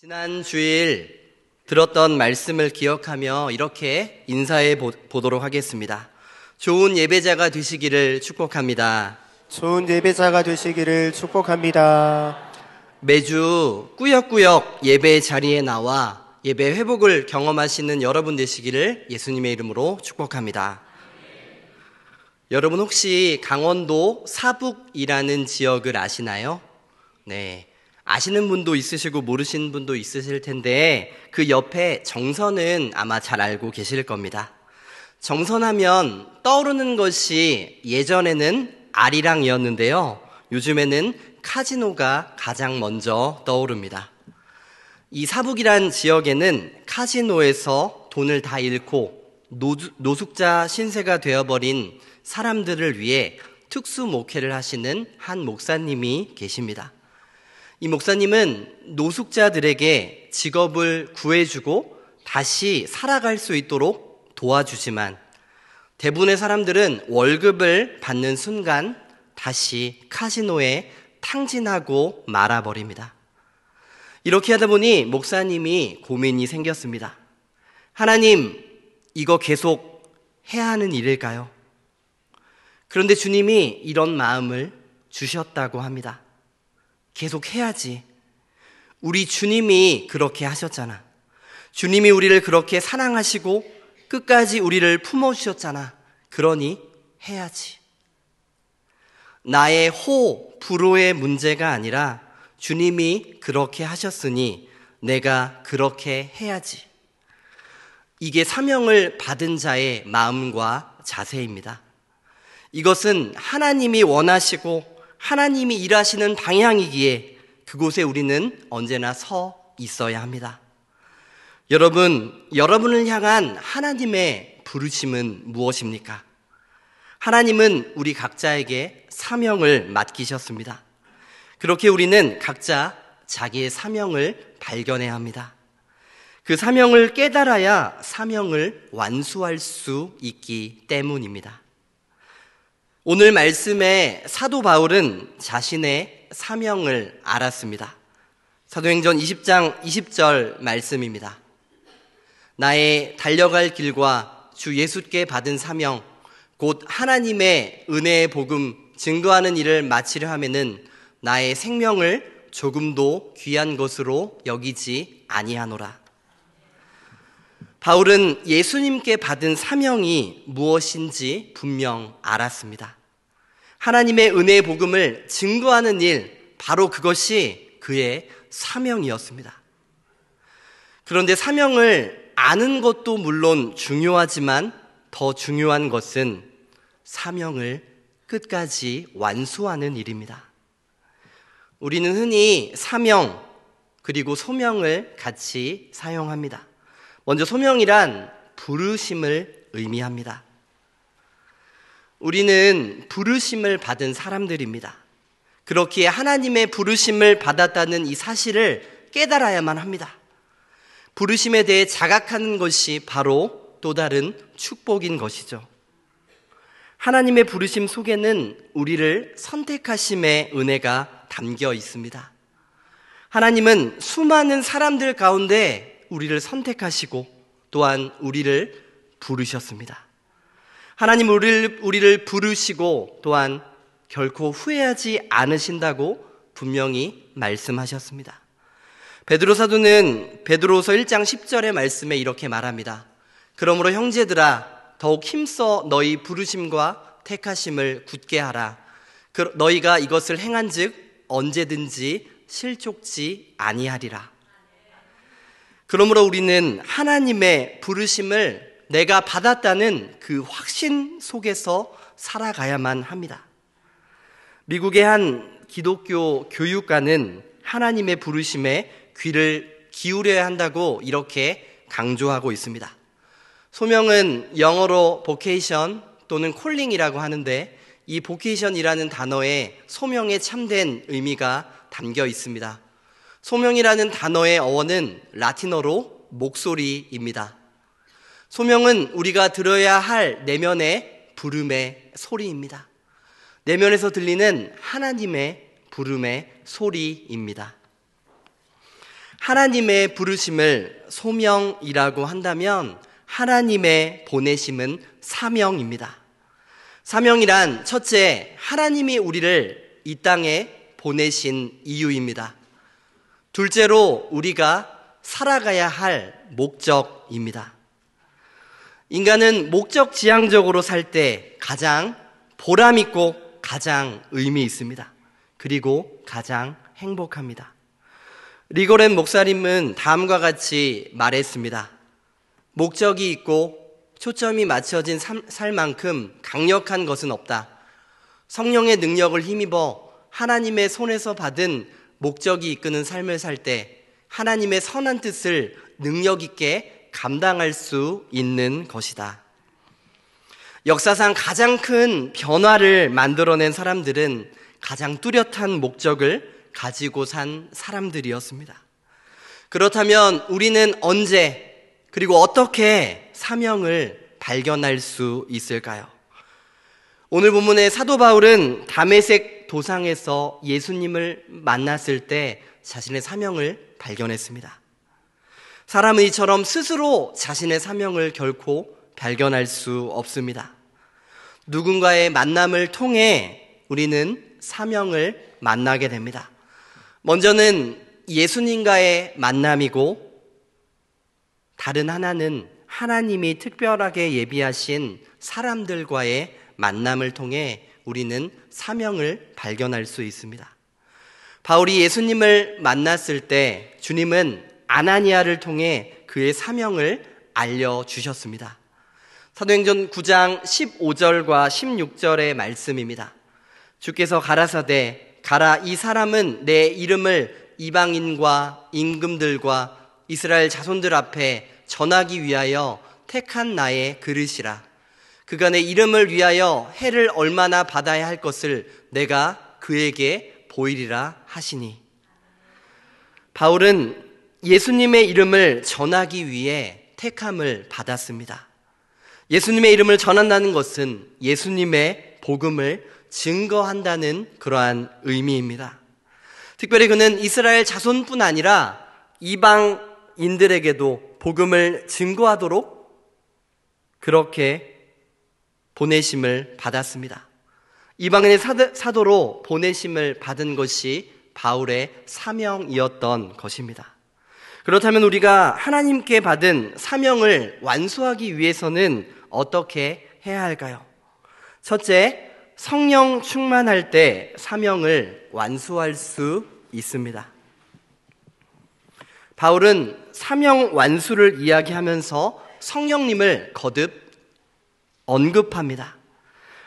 지난 주일 들었던 말씀을 기억하며 이렇게 인사해 보도록 하겠습니다. 좋은 예배자가 되시기를 축복합니다. 좋은 예배자가 되시기를 축복합니다. 매주 꾸역꾸역 예배 자리에 나와 예배 회복을 경험하시는 여러분 되시기를 예수님의 이름으로 축복합니다. 여러분 혹시 강원도 사북이라는 지역을 아시나요? 네. 아시는 분도 있으시고 모르시는 분도 있으실 텐데 그 옆에 정선은 아마 잘 알고 계실 겁니다. 정선하면 떠오르는 것이 예전에는 아리랑이었는데요. 요즘에는 카지노가 가장 먼저 떠오릅니다. 이 사북이란 지역에는 카지노에서 돈을 다 잃고 노숙자 신세가 되어버린 사람들을 위해 특수 목회를 하시는 한 목사님이 계십니다. 이 목사님은 노숙자들에게 직업을 구해주고 다시 살아갈 수 있도록 도와주지만 대부분의 사람들은 월급을 받는 순간 다시 카지노에 탕진하고 말아버립니다. 이렇게 하다 보니 목사님이 고민이 생겼습니다. 하나님, 이거 계속 해야 하는 일일까요? 그런데 주님이 이런 마음을 주셨다고 합니다. 계속 해야지. 우리 주님이 그렇게 하셨잖아. 주님이 우리를 그렇게 사랑하시고 끝까지 우리를 품어주셨잖아. 그러니 해야지. 나의 호, 불호의 문제가 아니라 주님이 그렇게 하셨으니 내가 그렇게 해야지. 이게 사명을 받은 자의 마음과 자세입니다. 이것은 하나님이 원하시고 하나님이 일하시는 방향이기에 그곳에 우리는 언제나 서 있어야 합니다. 여러분, 여러분을 향한 하나님의 부르심은 무엇입니까? 하나님은 우리 각자에게 사명을 맡기셨습니다. 그렇게 우리는 각자 자기의 사명을 발견해야 합니다. 그 사명을 깨달아야 사명을 완수할 수 있기 때문입니다. 오늘 말씀에 사도 바울은 자신의 사명을 알았습니다. 사도행전 20장 20절 말씀입니다. 나의 달려갈 길과 주 예수께 받은 사명, 곧 하나님의 은혜의 복음 증거하는 일을 마치려 하면은 나의 생명을 조금도 귀한 것으로 여기지 아니하노라. 바울은 예수님께 받은 사명이 무엇인지 분명 알았습니다. 하나님의 은혜의 복음을 증거하는 일, 바로 그것이 그의 사명이었습니다. 그런데 사명을 아는 것도 물론 중요하지만 더 중요한 것은 사명을 끝까지 완수하는 일입니다. 우리는 흔히 사명 그리고 소명을 같이 사용합니다. 먼저 소명이란 부르심을 의미합니다. 우리는 부르심을 받은 사람들입니다. 그렇기에 하나님의 부르심을 받았다는 이 사실을 깨달아야만 합니다. 부르심에 대해 자각하는 것이 바로 또 다른 축복인 것이죠. 하나님의 부르심 속에는 우리를 선택하심의 은혜가 담겨 있습니다. 하나님은 수많은 사람들 가운데 우리를 선택하시고 또한 우리를 부르셨습니다. 하나님 우리를, 우리를 부르시고 또한 결코 후회하지 않으신다고 분명히 말씀하셨습니다. 베드로 사도는 베드로서 1장 10절의 말씀에 이렇게 말합니다. 그러므로 형제들아 더욱 힘써 너희 부르심과 택하심을 굳게 하라. 그, 너희가 이것을 행한즉 언제든지 실족지 아니하리라. 그러므로 우리는 하나님의 부르심을 내가 받았다는 그 확신 속에서 살아가야만 합니다. 미국의 한 기독교 교육가는 하나님의 부르심에 귀를 기울여야 한다고 이렇게 강조하고 있습니다. 소명은 영어로 vocation 또는 calling이라고 하는데 이 vocation이라는 단어에 소명에 참된 의미가 담겨 있습니다. 소명이라는 단어의 어원은 라틴어로 목소리입니다. 소명은 우리가 들어야 할 내면의 부름의 소리입니다. 내면에서 들리는 하나님의 부름의 소리입니다. 하나님의 부르심을 소명이라고 한다면 하나님의 보내심은 사명입니다. 사명이란 첫째, 하나님이 우리를 이 땅에 보내신 이유입니다. 둘째로 우리가 살아가야 할 목적입니다. 인간은 목적 지향적으로 살 때 가장 보람있고 가장 의미 있습니다. 그리고 가장 행복합니다. 리고렌 목사님은 다음과 같이 말했습니다. 목적이 있고 초점이 맞춰진 살만큼 강력한 것은 없다. 성령의 능력을 힘입어 하나님의 손에서 받은 목적이 이끄는 삶을 살 때 하나님의 선한 뜻을 능력 있게 감당할 수 있는 것이다. 역사상 가장 큰 변화를 만들어낸 사람들은 가장 뚜렷한 목적을 가지고 산 사람들이었습니다. 그렇다면 우리는 언제 그리고 어떻게 사명을 발견할 수 있을까요? 오늘 본문의 사도 바울은 담에색 도상에서 예수님을 만났을 때 자신의 사명을 발견했습니다. 사람은 이처럼 스스로 자신의 사명을 결코 발견할 수 없습니다. 누군가의 만남을 통해 우리는 사명을 만나게 됩니다. 먼저는 예수님과의 만남이고 다른 하나는 하나님이 특별하게 예비하신 사람들과의 만남을 통해 우리는 사명을 발견할 수 있습니다. 바울이 예수님을 만났을 때 주님은 아나니아를 통해 그의 사명을 알려주셨습니다. 사도행전 9장 15절과 16절의 말씀입니다. 주께서 가라사대, 가라 이 사람은 내 이름을 이방인과 임금들과 이스라엘 자손들 앞에 전하기 위하여 택한 나의 그릇이라. 그가 내 이름을 위하여 해를 얼마나 받아야 할 것을 내가 그에게 보이리라 하시니. 바울은 예수님의 이름을 전하기 위해 택함을 받았습니다. 예수님의 이름을 전한다는 것은 예수님의 복음을 증거한다는 그러한 의미입니다. 특별히 그는 이스라엘 자손뿐 아니라 이방인들에게도 복음을 증거하도록 그렇게 보내심을 받았습니다. 이방인의 사도로 보내심을 받은 것이 바울의 사명이었던 것입니다. 그렇다면 우리가 하나님께 받은 사명을 완수하기 위해서는 어떻게 해야 할까요? 첫째, 성령 충만할 때 사명을 완수할 수 있습니다. 바울은 사명 완수를 이야기하면서 성령님을 거듭 언급합니다.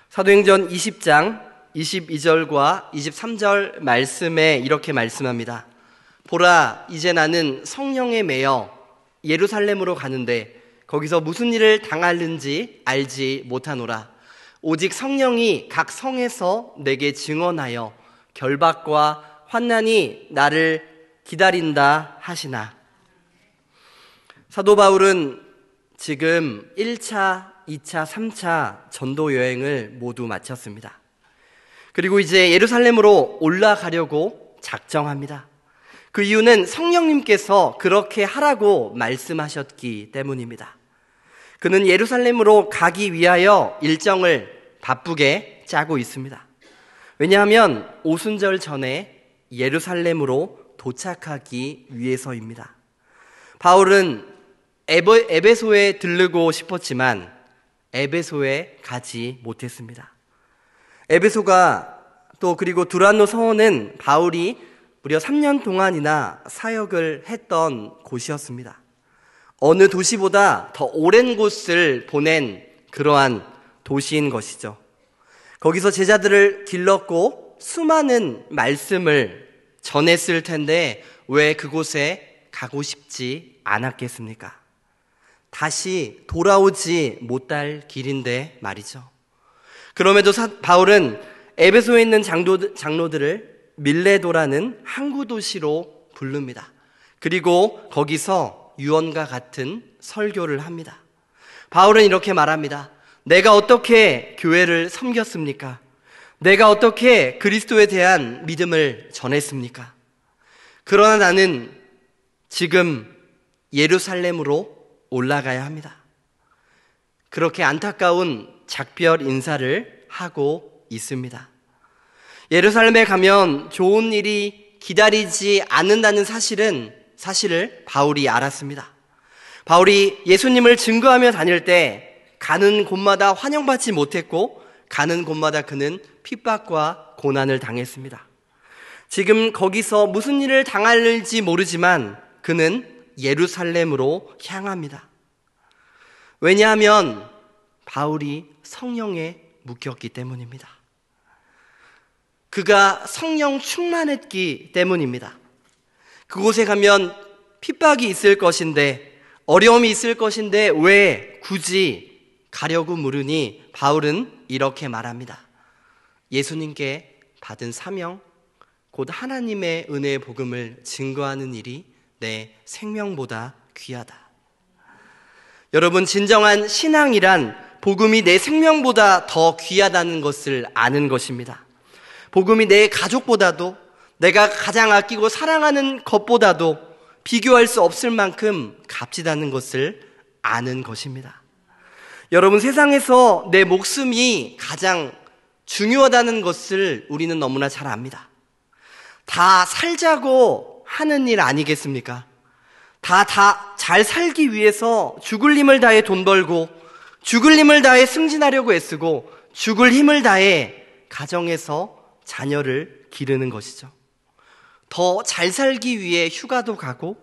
사도행전 20장 22절과 23절 말씀에 이렇게 말씀합니다. 보라, 이제 나는 성령에 매여 예루살렘으로 가는데 거기서 무슨 일을 당하는지 알지 못하노라. 오직 성령이 각 성에서 내게 증언하여 결박과 환난이 나를 기다린다 하시나. 사도 바울은 지금 1차, 2차, 3차 전도 여행을 모두 마쳤습니다. 그리고 이제 예루살렘으로 올라가려고 작정합니다. 그 이유는 성령님께서 그렇게 하라고 말씀하셨기 때문입니다. 그는 예루살렘으로 가기 위하여 일정을 바쁘게 짜고 있습니다. 왜냐하면 오순절 전에 예루살렘으로 도착하기 위해서입니다. 바울은 에베, 에베소에 들르고 싶었지만 에베소에 가지 못했습니다. 에베소가 또 그리고 두란노 서원은 바울이 무려 3년 동안이나 사역을 했던 곳이었습니다. 어느 도시보다 더 오랜 곳을 보낸 그러한 도시인 것이죠. 거기서 제자들을 길렀고 수많은 말씀을 전했을 텐데 왜 그곳에 가고 싶지 않았겠습니까? 다시 돌아오지 못할 길인데 말이죠. 그럼에도 사, 바울은 에베소에 있는 장도, 장로들을 밀레도라는 항구 도시로 부릅니다. 그리고 거기서 유언과 같은 설교를 합니다. 바울은 이렇게 말합니다. 내가 어떻게 교회를 섬겼습니까? 내가 어떻게 그리스도에 대한 믿음을 전했습니까? 그러나 나는 지금 예루살렘으로 올라가야 합니다. 그렇게 안타까운 작별 인사를 하고 있습니다. 예루살렘에 가면 좋은 일이 기다리지 않는다는 사실은 사실을 바울이 알았습니다. 바울이 예수님을 증거하며 다닐 때 가는 곳마다 환영받지 못했고 가는 곳마다 그는 핍박과 고난을 당했습니다. 지금 거기서 무슨 일을 당할지 모르지만 그는 예루살렘으로 향합니다. 왜냐하면 바울이 성령에 묶였기 때문입니다. 그가 성령 충만했기 때문입니다. 그곳에 가면 핍박이 있을 것인데 어려움이 있을 것인데 왜 굳이 가려고 물으니 바울은 이렇게 말합니다. 예수님께 받은 사명, 곧 하나님의 은혜의 복음을 증거하는 일이 내 생명보다 귀하다. 여러분, 진정한 신앙이란 복음이 내 생명보다 더 귀하다는 것을 아는 것입니다. 복음이 내 가족보다도 내가 가장 아끼고 사랑하는 것보다도 비교할 수 없을 만큼 값지다는 것을 아는 것입니다. 여러분 세상에서 내 목숨이 가장 중요하다는 것을 우리는 너무나 잘 압니다. 다 살자고 하는 일 아니겠습니까? 다 다 잘 살기 위해서 죽을 힘을 다해 돈 벌고 죽을 힘을 다해 승진하려고 애쓰고 죽을 힘을 다해 가정에서 자녀를 기르는 것이죠. 더 잘 살기 위해 휴가도 가고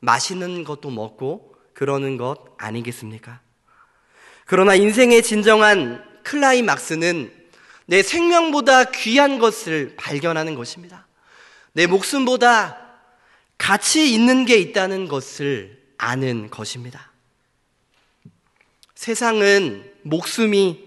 맛있는 것도 먹고 그러는 것 아니겠습니까? 그러나 인생의 진정한 클라이막스는 내 생명보다 귀한 것을 발견하는 것입니다. 내 목숨보다 가치 있는 게 있다는 것을 아는 것입니다. 세상은 목숨이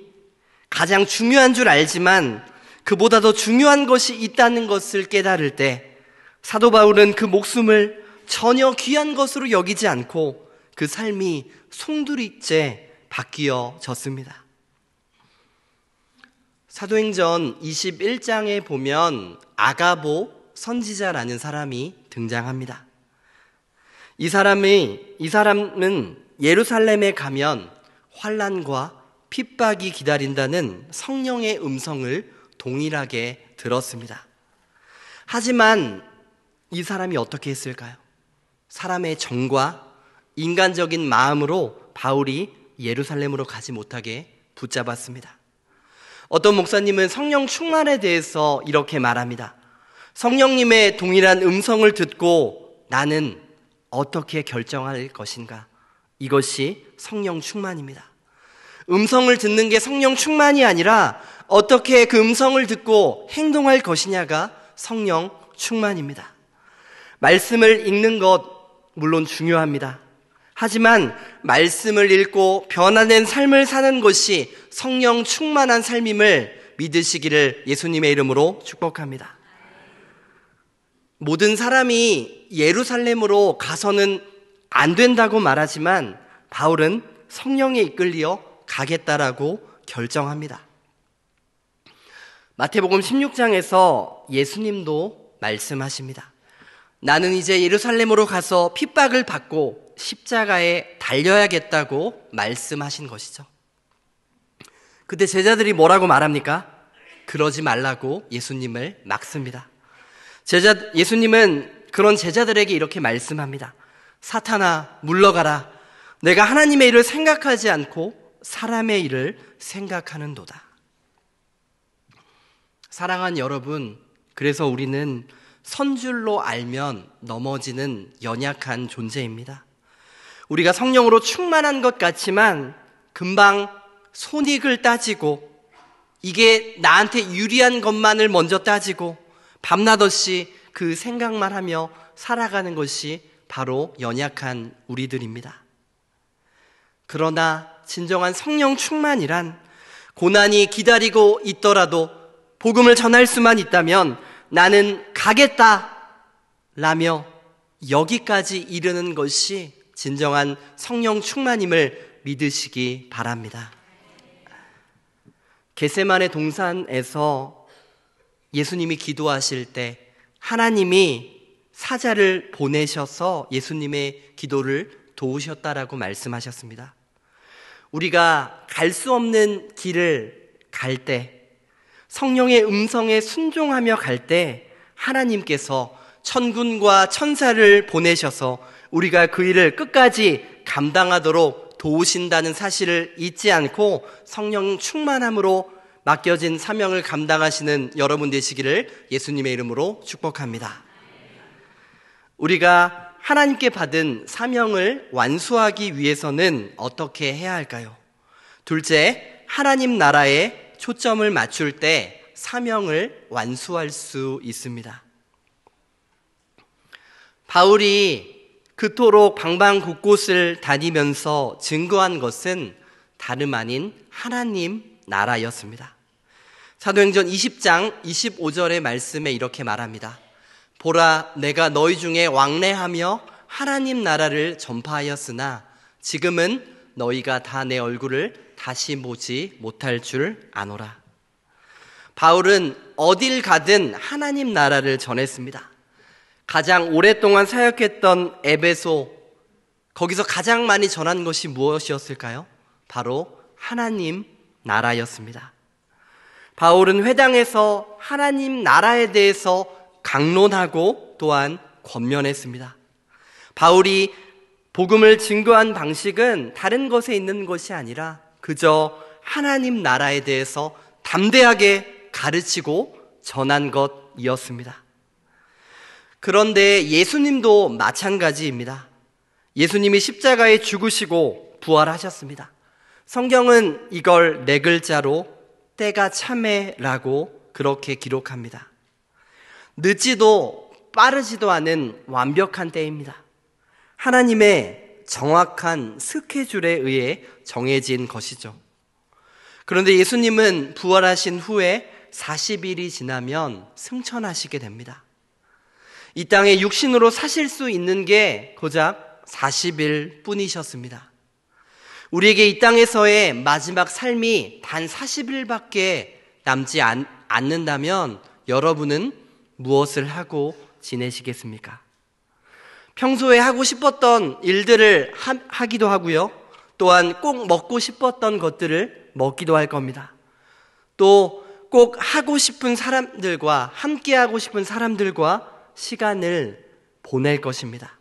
가장 중요한 줄 알지만 그보다 더 중요한 것이 있다는 것을 깨달을 때 사도 바울은 그 목숨을 전혀 귀한 것으로 여기지 않고 그 삶이 송두리째 바뀌어졌습니다. 사도행전 21장에 보면 아가보 선지자라는 사람이 등장합니다. 이 사람이 이 사람은 예루살렘에 가면 환란과 핍박이 기다린다는 성령의 음성을 동일하게 들었습니다. 하지만 이 사람이 어떻게 했을까요? 사람의 정과 인간적인 마음으로 바울이 예루살렘으로 가지 못하게 붙잡았습니다. 어떤 목사님은 성령 충만에 대해서 이렇게 말합니다. 성령님의 동일한 음성을 듣고 나는 어떻게 결정할 것인가? 이것이 성령 충만입니다. 음성을 듣는 게 성령 충만이 아니라 어떻게 그 음성을 듣고 행동할 것이냐가 성령 충만입니다. 말씀을 읽는 것 물론 중요합니다. 하지만 말씀을 읽고 변화된 삶을 사는 것이 성령 충만한 삶임을 믿으시기를 예수님의 이름으로 축복합니다. 모든 사람이 예루살렘으로 가서는 안 된다고 말하지만 바울은 성령에 이끌리어 가겠다라고 결정합니다. 마태복음 16장에서 예수님도 말씀하십니다. 나는 이제 예루살렘으로 가서 핍박을 받고 십자가에 달려야겠다고 말씀하신 것이죠. 그때 제자들이 뭐라고 말합니까? 그러지 말라고 예수님을 막습니다. 제자, 예수님은 그런 제자들에게 이렇게 말씀합니다. 사탄아, 물러가라. 내가 하나님의 일을 생각하지 않고 사람의 일을 생각하는도다. 사랑한 여러분, 그래서 우리는 선줄로 알면 넘어지는 연약한 존재입니다. 우리가 성령으로 충만한 것 같지만 금방 손익을 따지고 이게 나한테 유리한 것만을 먼저 따지고 밤낮없이 그 생각만 하며 살아가는 것이 바로 연약한 우리들입니다. 그러나 진정한 성령 충만이란 고난이 기다리고 있더라도 복음을 전할 수만 있다면 나는 가겠다 라며 여기까지 이르는 것이 진정한 성령 충만임을 믿으시기 바랍니다. 게세만의 동산에서 예수님이 기도하실 때 하나님이 사자를 보내셔서 예수님의 기도를 도우셨다라고 말씀하셨습니다. 우리가 갈 수 없는 길을 갈때 성령의 음성에 순종하며 갈 때 하나님께서 천군과 천사를 보내셔서 우리가 그 일을 끝까지 감당하도록 도우신다는 사실을 잊지 않고 성령 충만함으로 맡겨진 사명을 감당하시는 여러분 되시기를 예수님의 이름으로 축복합니다. 우리가 하나님께 받은 사명을 완수하기 위해서는 어떻게 해야 할까요? 둘째, 하나님 나라의 초점을 맞출 때 사명을 완수할 수 있습니다. 바울이 그토록 방방 곳곳을 다니면서 증거한 것은 다름 아닌 하나님 나라였습니다. 사도행전 20장 25절의 말씀에 이렇게 말합니다. 보라, 내가 너희 중에 왕래하며 하나님 나라를 전파하였으나 지금은 너희가 다 내 얼굴을 다시 보지 못할 줄 아노라. 바울은 어딜 가든 하나님 나라를 전했습니다. 가장 오랫동안 사역했던 에베소, 거기서 가장 많이 전한 것이 무엇이었을까요? 바로 하나님 나라였습니다. 바울은 회당에서 하나님 나라에 대해서 강론하고 또한 권면했습니다. 바울이 복음을 증거한 방식은 다른 것에 있는 것이 아니라 그저 하나님 나라에 대해서 담대하게 가르치고 전한 것이었습니다. 그런데 예수님도 마찬가지입니다. 예수님이 십자가에 죽으시고 부활하셨습니다. 성경은 이걸 네 글자로 때가 참해라고 그렇게 기록합니다. 늦지도 빠르지도 않은 완벽한 때입니다. 하나님의 정확한 스케줄에 의해 정해진 것이죠. 그런데 예수님은 부활하신 후에 40일이 지나면 승천하시게 됩니다. 이 땅에 육신으로 사실 수 있는 게 고작 40일 뿐이셨습니다. 우리에게 이 땅에서의 마지막 삶이 단 40일밖에 남지 않, 는다면 여러분은 무엇을 하고 지내시겠습니까? 평소에 하고 싶었던 일들을 하, 기도 하고요. 또한 꼭 먹고 싶었던 것들을 먹기도 할 겁니다. 또 꼭 하고 싶은 사람들과 함께 하고 싶은 사람들과 시간을 보낼 것입니다.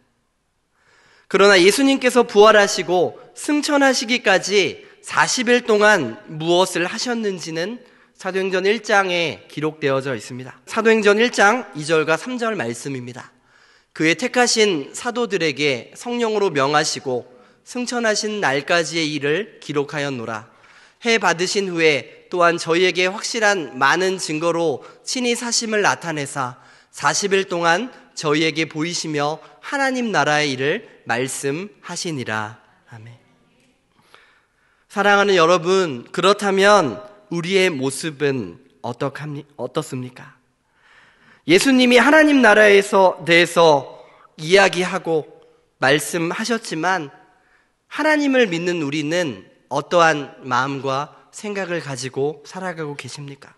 그러나 예수님께서 부활하시고 승천하시기까지 40일 동안 무엇을 하셨는지는 사도행전 1장에 기록되어져 있습니다. 사도행전 1장 2절과 3절 말씀입니다. 그의 택하신 사도들에게 성령으로 명하시고 승천하신 날까지의 일을 기록하였노라. 해 받으신 후에 또한 저희에게 확실한 많은 증거로 친히 사심을 나타내사 40일 동안 저희에게 보이시며 하나님 나라의 일을 말씀하시니라. 아멘. 사랑하는 여러분, 그렇다면 우리의 모습은 어 어떻습니까? 예수님이 하나님 나라에서 대해서 이야기하고 말씀하셨지만 하나님을 믿는 우리는 어떠한 마음과 생각을 가지고 살아가고 계십니까?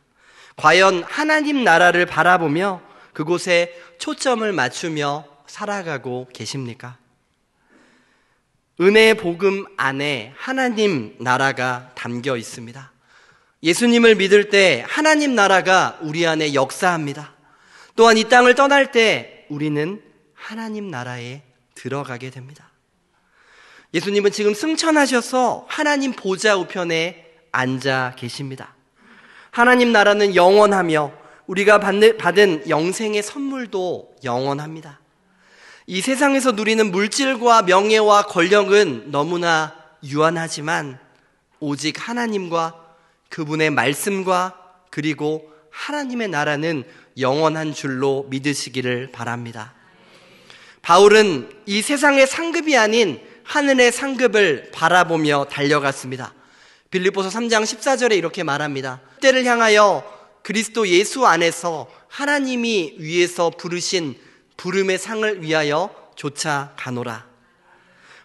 과연 하나님 나라를 바라보며 그곳에 초점을 맞추며 살아가고 계십니까? 은혜의 복음 안에 하나님 나라가 담겨 있습니다. 예수님을 믿을 때 하나님 나라가 우리 안에 역사합니다. 또한 이 땅을 떠날 때 우리는 하나님 나라에 들어가게 됩니다. 예수님은 지금 승천하셔서 하나님 보좌 우편에 앉아 계십니다. 하나님 나라는 영원하며 우리가 받은 영생의 선물도 영원합니다. 이 세상에서 누리는 물질과 명예와 권력은 너무나 유한하지만 오직 하나님과 그분의 말씀과 그리고 하나님의 나라는 영원한 줄로 믿으시기를 바랍니다. 바울은 이 세상의 상급이 아닌 하늘의 상급을 바라보며 달려갔습니다. 빌리보서 3장 14절에 이렇게 말합니다. 때를 향하여 그리스도 예수 안에서 하나님이 위에서 부르신 부름의 상을 위하여 조차 가노라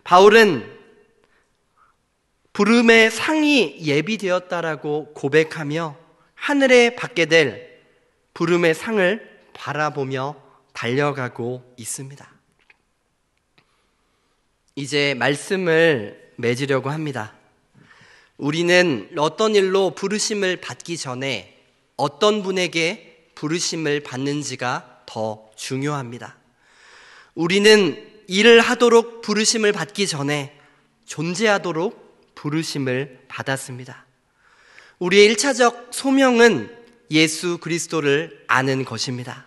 바울은 부름의 상이 예비되었다라고 고백하며 하늘에 받게 될 부름의 상을 바라보며 달려가고 있습니다. 이제 말씀을 맺으려고 합니다. 우리는 어떤 일로 부르심을 받기 전에 어떤 분에게 부르심을 받는지가 더 중요합니다. 우리는 일을 하도록 부르심을 받기 전에 존재하도록 부르심을 받았습니다. 우리의 1차적 소명은 예수 그리스도를 아는 것입니다.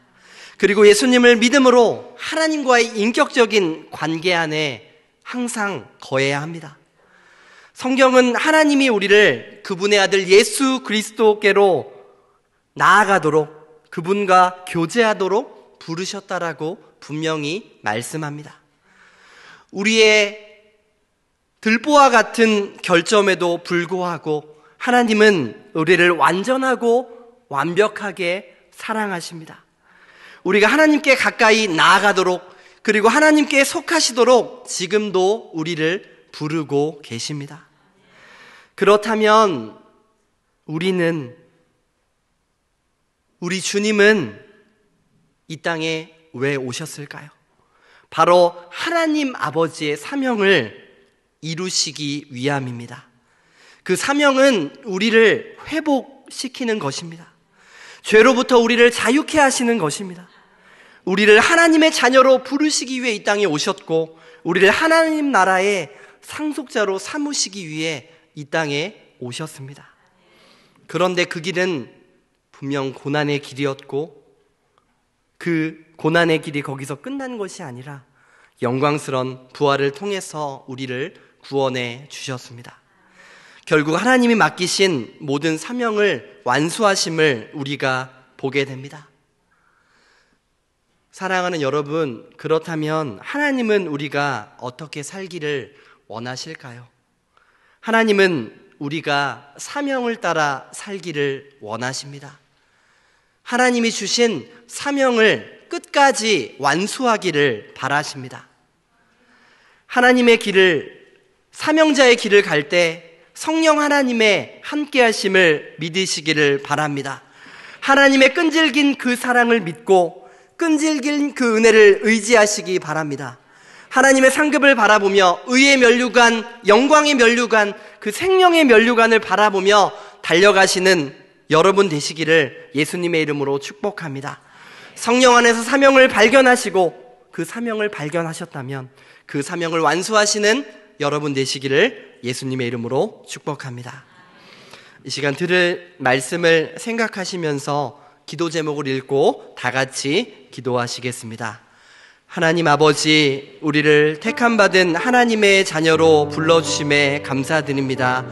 그리고 예수님을 믿음으로 하나님과의 인격적인 관계 안에 항상 거해야 합니다. 성경은 하나님이 우리를 그분의 아들 예수 그리스도께로 나아가도록 그분과 교제하도록 부르셨다라고 분명히 말씀합니다. 우리의 들보와 같은 결점에도 불구하고 하나님은 우리를 완전하고 완벽하게 사랑하십니다. 우리가 하나님께 가까이 나아가도록 그리고 하나님께 속하시도록 지금도 우리를 부르고 계십니다. 그렇다면 우리는 우리 주님은 이 땅에 왜 오셨을까요? 바로 하나님 아버지의 사명을 이루시기 위함입니다. 그 사명은 우리를 회복시키는 것입니다. 죄로부터 우리를 자유케 하시는 것입니다. 우리를 하나님의 자녀로 부르시기 위해 이 땅에 오셨고, 우리를 하나님 나라의 상속자로 삼으시기 위해 이 땅에 오셨습니다. 그런데 그 길은 분명 고난의 길이었고, 그 고난의 길이 거기서 끝난 것이 아니라 영광스런 부활을 통해서 우리를 구원해 주셨습니다. 결국 하나님이 맡기신 모든 사명을 완수하심을 우리가 보게 됩니다. 사랑하는 여러분, 그렇다면 하나님은 우리가 어떻게 살기를 원하실까요? 하나님은 우리가 사명을 따라 살기를 원하십니다. 하나님이 주신 사명을 끝까지 완수하기를 바라십니다. 하나님의 길을, 사명자의 길을 갈때 성령 하나님의 함께하심을 믿으시기를 바랍니다. 하나님의 끈질긴 그 사랑을 믿고 끈질긴 그 은혜를 의지하시기 바랍니다. 하나님의 상급을 바라보며 의의 면류관, 영광의 면류관, 그 생명의 면류관을 바라보며 달려가시는 여러분 되시기를 예수님의 이름으로 축복합니다. 성령 안에서 사명을 발견하시고 그 사명을 발견하셨다면 그 사명을 완수하시는 여러분 되시기를 예수님의 이름으로 축복합니다. 이 시간 들을 말씀을 생각하시면서 기도 제목을 읽고 다 같이 기도하시겠습니다. 하나님 아버지, 우리를 택함받은 하나님의 자녀로 불러주심에 감사드립니다.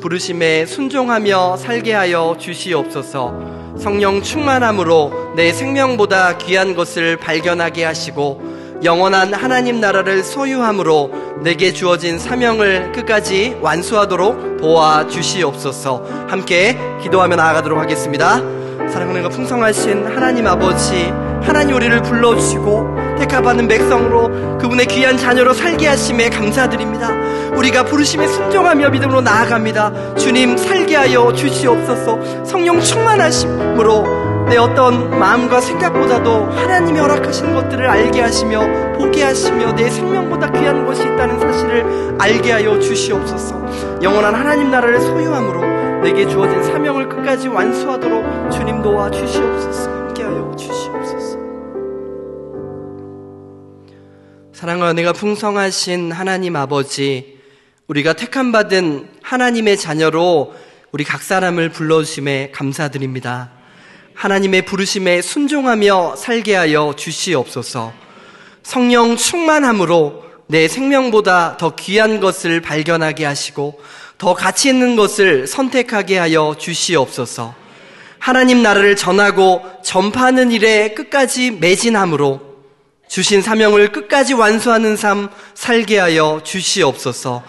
부르심에 순종하며 살게 하여 주시옵소서 성령 충만함으로 내 생명보다 귀한 것을 발견하게 하시고 영원한 하나님 나라를 소유함으로 내게 주어진 사명을 끝까지 완수하도록 도와주시옵소서. 함께 기도하며 나아가도록 하겠습니다. 사랑하는 풍성하신 하나님 아버지, 하나님 우리를 불러주시고 택하받는 백성으로 그분의 귀한 자녀로 살게 하심에 감사드립니다. 우리가 부르심에 순종하며 믿음으로 나아갑니다. 주님 살게 하여 주시옵소서 성령 충만하심으로 내 어떤 마음과 생각보다도 하나님이 허락하신 것들을 알게 하시며 보게 하시며 내 생명보다 귀한 것이 있다는 사실을 알게 하여 주시옵소서. 영원한 하나님 나라를 소유함으로 내게 주어진 사명을 끝까지 완수하도록 주님 도와 주시옵소서. 함께하여 주시옵소서. 사랑과 은혜가 풍성하신 하나님 아버지, 우리가 택함받은 하나님의 자녀로 우리 각 사람을 불러주심에 감사드립니다. 하나님의 부르심에 순종하며 살게 하여 주시옵소서. 성령 충만함으로 내 생명보다 더 귀한 것을 발견하게 하시고 더 가치 있는 것을 선택하게 하여 주시옵소서. 하나님 나라를 전하고 전파하는 일에 끝까지 매진함으로 주신 사명을 끝까지 완수하는 삶 살게 하여 주시옵소서.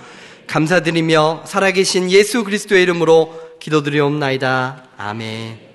감사드리며 살아계신 예수 그리스도의 이름으로 기도드리옵나이다. 아멘.